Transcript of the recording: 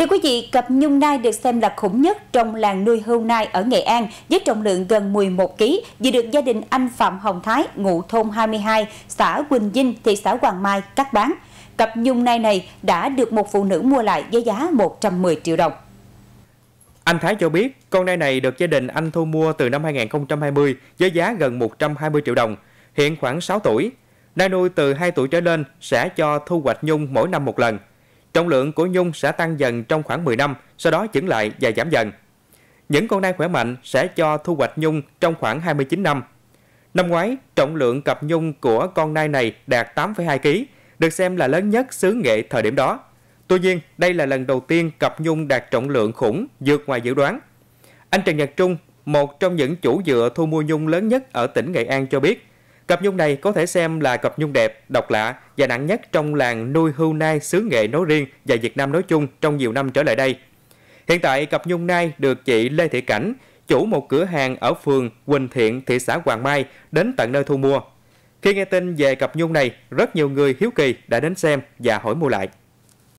Thưa quý vị, cặp nhung nai được xem là khủng nhất trong làng nuôi hươu nai ở Nghệ An với trọng lượng gần 11 kg, vừa được gia đình anh Phạm Hồng Thái, ngụ thôn 22, xã Quỳnh Vinh, thị xã Hoàng Mai cắt bán. Cặp nhung nai này đã được một phụ nữ mua lại với giá 110 triệu đồng. Anh Thái cho biết, con nai này được gia đình anh thu mua từ năm 2020 với giá gần 120 triệu đồng, hiện khoảng 6 tuổi. Nai nuôi từ 2 tuổi trở lên sẽ cho thu hoạch nhung mỗi năm một lần – Trọng lượng của nhung sẽ tăng dần trong khoảng 10 năm, sau đó chững lại và giảm dần. Những con nai khỏe mạnh sẽ cho thu hoạch nhung trong khoảng 29 năm. Năm ngoái, trọng lượng cặp nhung của con nai này đạt 8,2 kg, được xem là lớn nhất xứ nghệ thời điểm đó. Tuy nhiên, đây là lần đầu tiên cặp nhung đạt trọng lượng khủng vượt ngoài dự đoán. Anh Trần Nhật Trung, một trong những chủ dựa thu mua nhung lớn nhất ở tỉnh Nghệ An cho biết, Cặp nhung này có thể xem là cặp nhung đẹp, độc lạ và nặng nhất trong làng nuôi hưu nai xứ nghệ nói riêng và Việt Nam nói chung trong nhiều năm trở lại đây. Hiện tại, cặp nhung nai được chị Lê Thị Cảnh, chủ một cửa hàng ở phường Quỳnh Thiện, thị xã Hoàng Mai, đến tận nơi thu mua. Khi nghe tin về cặp nhung này, rất nhiều người hiếu kỳ đã đến xem và hỏi mua lại.